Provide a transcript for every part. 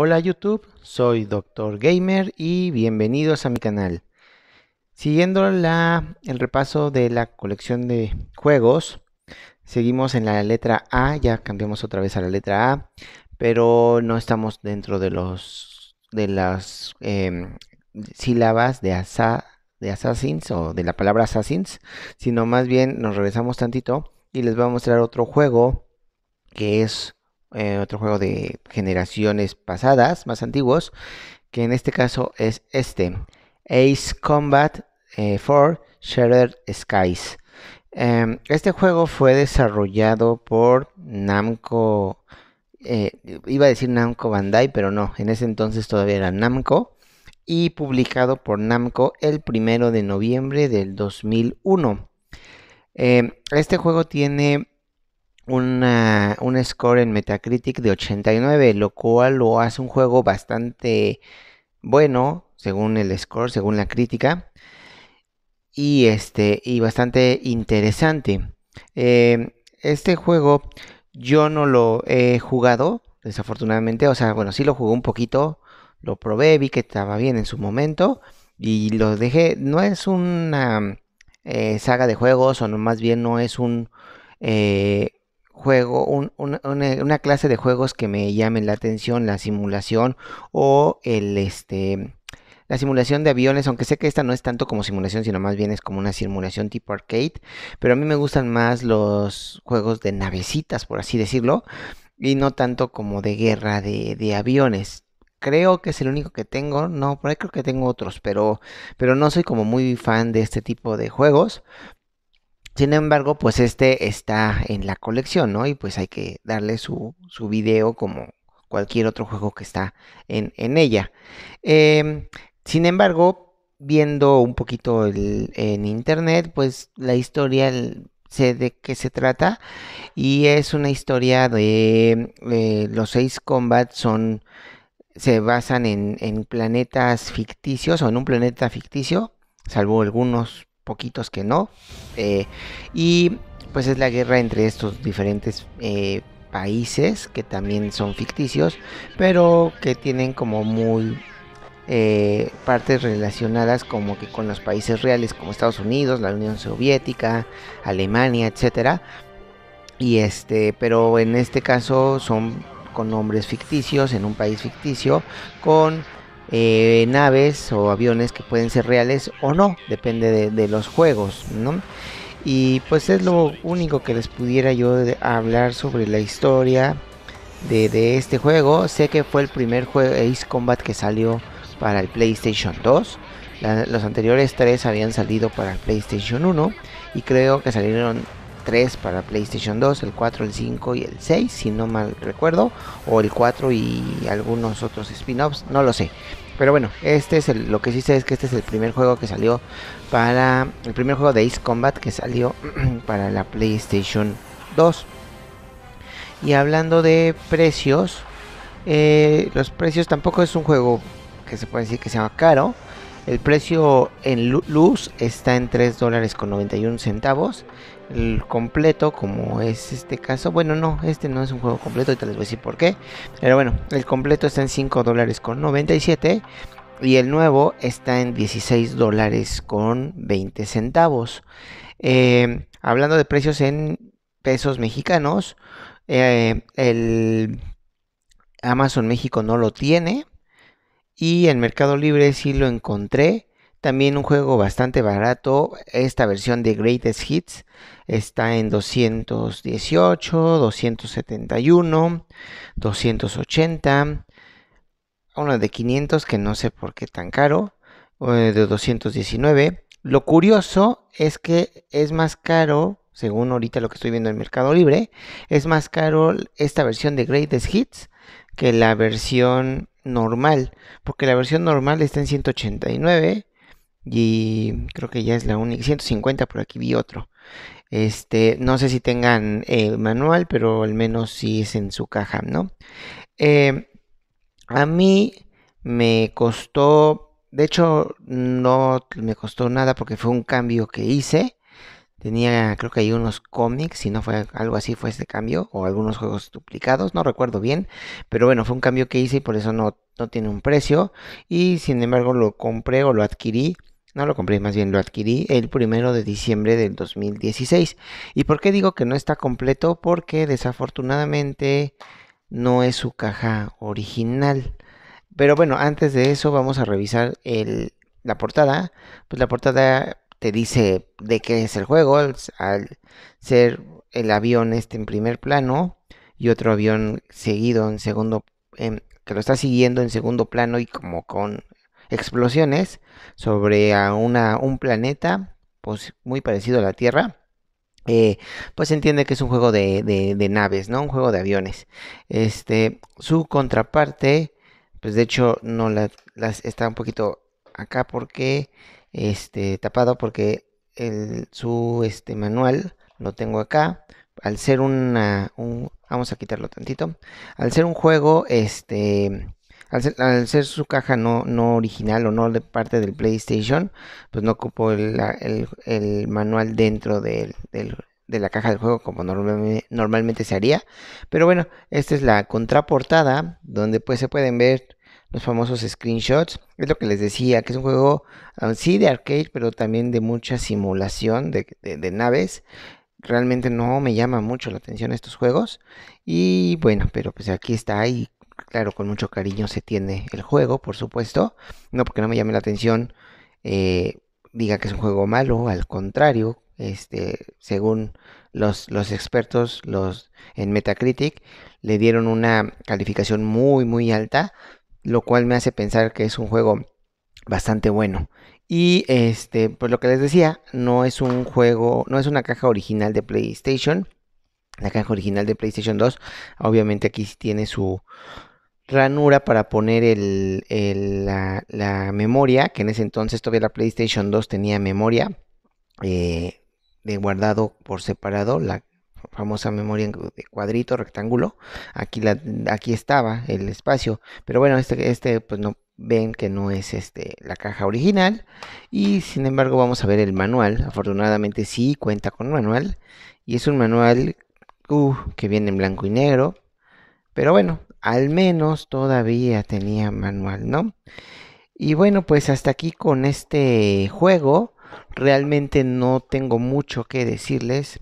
Hola YouTube, soy Dr. Gamer y bienvenidos a mi canal. Siguiendo el repaso de la colección de juegos, seguimos en la letra A, ya cambiamos otra vez a la letra A, pero no estamos dentro de los de las em, sílabas de asa, de Assassins o de la palabra Assassins, sino más bien nos regresamos tantito y les voy a mostrar otro juego que es eh, otro juego de generaciones pasadas, más antiguos, que en este caso es este, Ace Combat eh, for Shattered Skies. Em, este juego fue desarrollado por Namco, eh, iba a decir Namco Bandai, pero no, en ese entonces todavía era Namco, y publicado por Namco el primero de noviembre del 2001. Em, este juego tiene un score en Metacritic de 89, lo cual lo hace un juego bastante bueno, según el score, según la crítica, y, este, y bastante interesante. Eh, este juego yo no lo he jugado, desafortunadamente, o sea, bueno, sí lo jugué un poquito, lo probé, vi que estaba bien en su momento y lo dejé. No es una eh, saga de juegos, o más bien no es un, eh, juego, una, clase de juegos que me llamen la atención, la simulación o el este la simulación de aviones, aunque sé que esta no es tanto como simulación, sino más bien es como una simulación tipo arcade, pero a mí me gustan más los juegos de navecitas, por así decirlo, y no tanto como de guerra de, aviones. Creo que es el único que tengo, no, por ahí creo que tengo otros, pero, pero no soy como muy fan de este tipo de juegos. Sin embargo, pues este está en la colección, ¿no? Y pues hay que darle su, video como cualquier otro juego que está en, ella. Em, sin embargo, viendo un poquito en internet, pues la historia sé de qué se trata y es una historia de eh, los seis combats son se basan en, en planetas ficticios o en un planeta ficticio salvo algunos poquitos que no. Eh, y pues es la guerra entre estos diferentes eh, países que también son ficticios, pero que tienen como muy eh, partes relacionadas como que con los países reales como Estados Unidos, la Unión Soviética, Alemania, etcétera. Y este, pero en este caso son con nombres ficticios en un país ficticio con eh, naves o aviones que pueden ser reales o no, depende de, los juegos, Y pues es lo único que les pudiera yo hablar sobre la historia de, este juego. Sé que fue el primer juego Ace Combat que salió para el PlayStation 2. los anteriores tres habían salido para el PlayStation 1 y creo que salieron 3 para PlayStation 2, el 4, el 5 y el 6, si no mal recuerdo, o el 4 y algunos otros spin-offs, no lo sé. Pero bueno, este es el, lo que sí sé es que este es el primer juego que salió para el primer juego de Ace Combat que salió para la PlayStation 2. Y hablando de precios, eh, los precios tampoco es un juego que se puede decir que sea caro. El precio en luz está en 3 dólares con 91 centavos el completo, como es este caso. Bueno, no, este no es un juego completo, te les voy a decir por qué. Pero bueno, el completo está en 5 dólares con 97 y el nuevo está en 16 dólares con 20 centavos. Eh, hablando de precios en pesos mexicanos, eh, el Amazon México no lo tiene y en Mercado Libre sí lo encontré también un juego bastante barato, esta versión de Greatest Hits está en 218, 271, 280, uno de 500 que no sé por qué tan caro, eh, de 219. Lo curioso es que es más caro, según ahorita lo que estoy viendo en Mercado Libre, es más caro esta versión de Greatest Hits que la versión normal, porque la versión normal está en 189 y creo que ya es la única. 150 por aquí vi otro. Este, no sé si tengan el manual, pero al menos sí es en su caja, ¿no? Eh, a mí me costó, de hecho no me costó nada porque fue un cambio que hice. Tenía, creo que hay unos cómics, si no fue algo así, fue este cambio, o algunos juegos duplicados, no recuerdo bien, pero bueno, fue un cambio que hice y por eso no, no tiene un precio. Y sin embargo lo compré o lo adquirí no lo compré, más bien lo adquirí el primero de diciembre del 2016. ¿Y por qué digo que no está completo? Porque desafortunadamente no es su caja original. Pero bueno, antes de eso vamos a revisar la portada. Pues la portada te dice de qué es el juego, al ser el avión este en primer plano y otro avión seguido en segundo, em, que lo está siguiendo en segundo plano y como con explosiones sobre a una, un planeta pues, muy parecido a la Tierra. Eh, pues entiende que es un juego de, naves, ¿no? Un juego de aviones. Este, su contraparte, pues de hecho no está un poquito acá porque, este, tapado porque el, su este, manual lo tengo acá. Al ser una, un, vamos a quitarlo tantito. Al ser un juego, este, al ser, su caja no, original o no de parte del PlayStation, pues no ocupó el, manual dentro de la caja del juego como normalmente se haría. Pero bueno, esta es la contraportada donde pues se pueden ver los famosos screenshots. Es lo que les decía, que es un juego ah, sí de arcade, pero también de mucha simulación de, naves. Realmente no me llama mucho la atención estos juegos. Y bueno, pero pues aquí está y claro, con mucho cariño se tiene el juego, por supuesto. No porque no me llame la atención, eh, diga que es un juego malo, al contrario, este, según los, los expertos los, en Metacritic, le dieron una calificación muy, muy alta, lo cual me hace pensar que es un juego bastante bueno. Y este, pues lo que les decía, no es un juego, no es una caja original de PlayStation. La caja original de PlayStation 2, obviamente aquí tiene su, ranura para poner el, la, memoria, que en ese entonces todavía la PlayStation 2 tenía memoria eh, de guardado por separado, la famosa memoria de cuadrito, rectángulo. Aquí, aquí estaba el espacio, pero bueno, este, este pues no ven que no es este, la caja original y sin embargo vamos a ver el manual afortunadamente sí cuenta con un manual y es un manual uh, que viene en blanco y negro pero bueno al menos todavía tenía manual, ¿no? Y bueno, pues hasta aquí con este juego. Realmente no tengo mucho que decirles.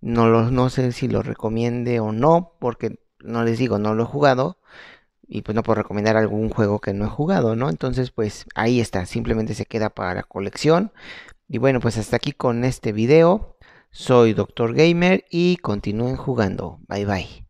No, lo, no sé si lo recomiende o no, porque no les digo, no lo he jugado. Y pues no puedo recomendar algún juego que no he jugado, ¿no? Entonces, pues ahí está. Simplemente se queda para la colección. Y bueno, pues hasta aquí con este video. Soy Doctor Gamer y continúen jugando. Bye bye.